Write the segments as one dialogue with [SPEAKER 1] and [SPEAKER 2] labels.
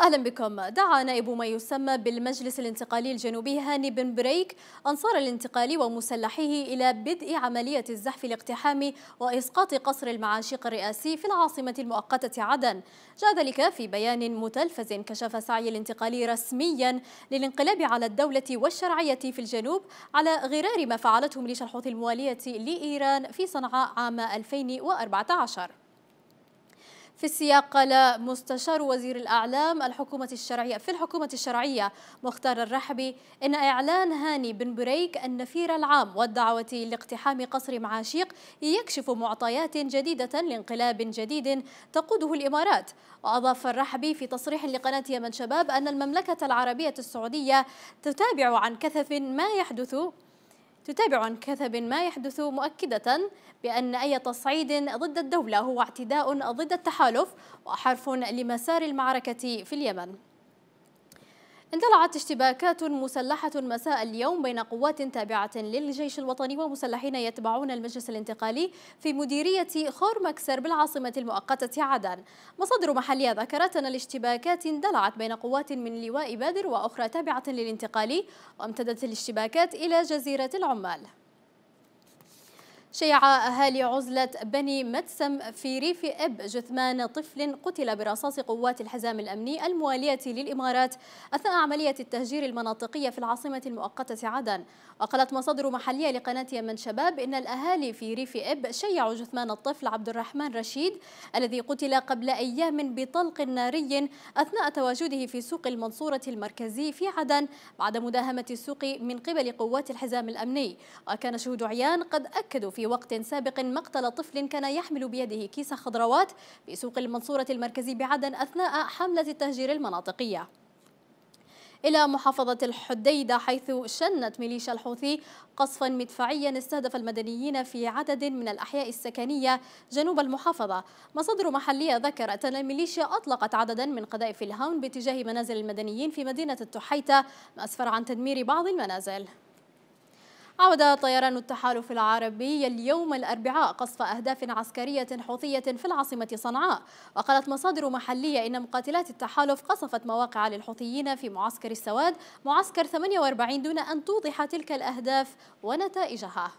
[SPEAKER 1] أهلا بكم دعا نائب ما يسمى بالمجلس الانتقالي الجنوبي هاني بن بريك أنصار الانتقالي ومسلحيه إلى بدء عملية الزحف الاقتحامي وإسقاط قصر المعاشيق الرئاسي في العاصمة المؤقتة عدن جاء ذلك في بيان متلفز كشف سعي الانتقالي رسميا للانقلاب على الدولة والشرعية في الجنوب على غرار ما فعلته ميليشيا الحوثي الموالية لإيران في صنعاء عام 2014 في السياق قال مستشار وزير الأعلام الحكومة الشرعية في الحكومة الشرعية مختار الرحبي إن إعلان هاني بن بريك النفير العام والدعوة لاقتحام قصر معاشيق يكشف معطيات جديدة لانقلاب جديد تقوده الإمارات وأضاف الرحبي في تصريح لقناة يمن شباب أن المملكة العربية السعودية تتابع عن كثف ما يحدث تتابع عن كثب ما يحدث مؤكدة بأن أي تصعيد ضد الدولة هو اعتداء ضد التحالف وحرف لمسار المعركة في اليمن اندلعت اشتباكات مسلحة مساء اليوم بين قوات تابعة للجيش الوطني ومسلحين يتبعون المجلس الانتقالي في مديرية خور مكسر بالعاصمة المؤقتة عدن مصادر محلية ذكرت أن الاشتباكات اندلعت بين قوات من لواء بادر وأخرى تابعة للانتقالي وامتدت الاشتباكات إلى جزيرة العمال شيع أهالي عزلة بني مدسم في ريف إب جثمان طفل قتل برصاص قوات الحزام الأمني الموالية للإمارات أثناء عملية التهجير المناطقية في العاصمة المؤقتة عدن وقالت مصادر محلية لقناة يمن شباب إن الأهالي في ريف إب شيعوا جثمان الطفل عبد الرحمن رشيد الذي قتل قبل أيام بطلق ناري أثناء تواجده في سوق المنصورة المركزي في عدن بعد مداهمة السوق من قبل قوات الحزام الأمني وكان شهود عيان قد أكدوا في وقت سابق مقتل طفل كان يحمل بيده كيس خضروات بسوق المنصورة المركزي بعدن أثناء حملة التهجير المناطقية إلى محافظة الحديدة حيث شنت ميليشيا الحوثي قصفا مدفعيا استهدف المدنيين في عدد من الأحياء السكنية جنوب المحافظة مصادر محلية ذكرت أن الميليشيا أطلقت عددا من قذائف الهاون باتجاه منازل المدنيين في مدينة التحيتة ما أسفر عن تدمير بعض المنازل عاود طيران التحالف العربي اليوم الأربعاء قصف أهداف عسكرية حوثية في العاصمة صنعاء وقالت مصادر محلية إن مقاتلات التحالف قصفت مواقع للحوثيين في معسكر السواد معسكر 48 دون أن توضح تلك الأهداف ونتائجها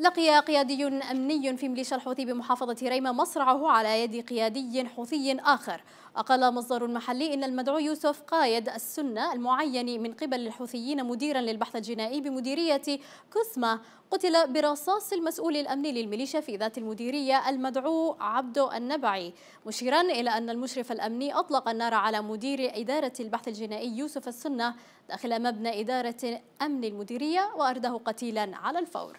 [SPEAKER 1] لقي قيادي أمني في ميليشيا الحوثي بمحافظة ريمة مصرعه على يد قيادي حوثي آخر أقل مصدر محلي إن المدعو يوسف قايد السنة المعين من قبل الحوثيين مديرا للبحث الجنائي بمديرية كسمة قتل برصاص المسؤول الأمني للميليشيا في ذات المديرية المدعو عبدو النبعي مشيرا إلى أن المشرف الأمني أطلق النار على مدير إدارة البحث الجنائي يوسف السنة داخل مبنى إدارة أمن المديرية وأرده قتيلا على الفور